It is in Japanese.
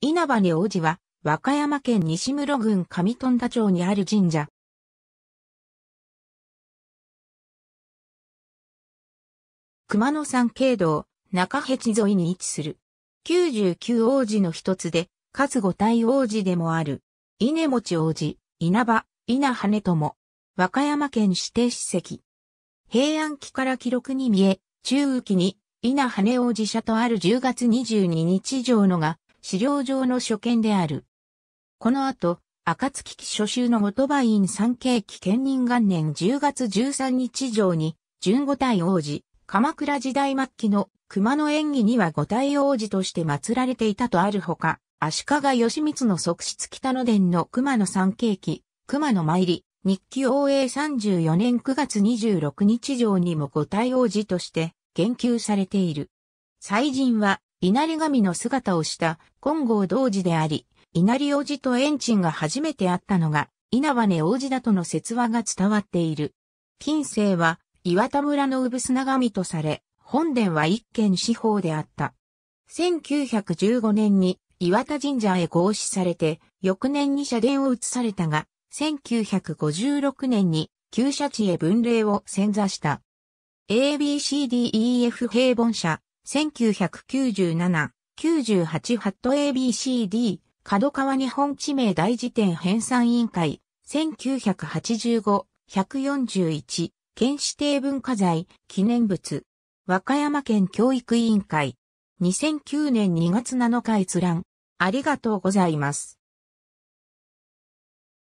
稲葉に王子は、和歌山県西室郡上富田町にある神社。熊野山経道、中辺地沿いに位置する。九十九王子の一つで、かつ五体王子でもある。稲持王子、稲葉、稲羽友。和歌山県指定史跡。平安期から記録に見え、中雨期に稲羽王子社とある10月22日上のが資料上の所見である。この後、暁期初秋の元鳥員。三景期兼任元年10月13日上に、純五体王子、鎌倉時代末期の熊野演技には五体王子として祀られていたとあるほか、足利義満の側室北野殿の熊野三景期、熊野参り、日記応援34年9月26日上にも五体王子として言及されている。祭人は稲荷神の姿をした金剛童子であり、稲荷王子と円鎮が初めて会ったのが、稲羽王子だとの説話が伝わっている。近世は岩田村の産砂神とされ、本殿は一軒四方であった。1915年に岩田神社へ合祀されて、翌年に社殿を移されたが、1956年に旧社地へ分霊を潜座した。ABCDEF 平凡社、1997、98ハット ABCD、角川日本地名大辞典編纂委員会、1985、141、県指定文化財、記念物、和歌山県教育委員会、2009年2月7日閲覧、ありがとうございます。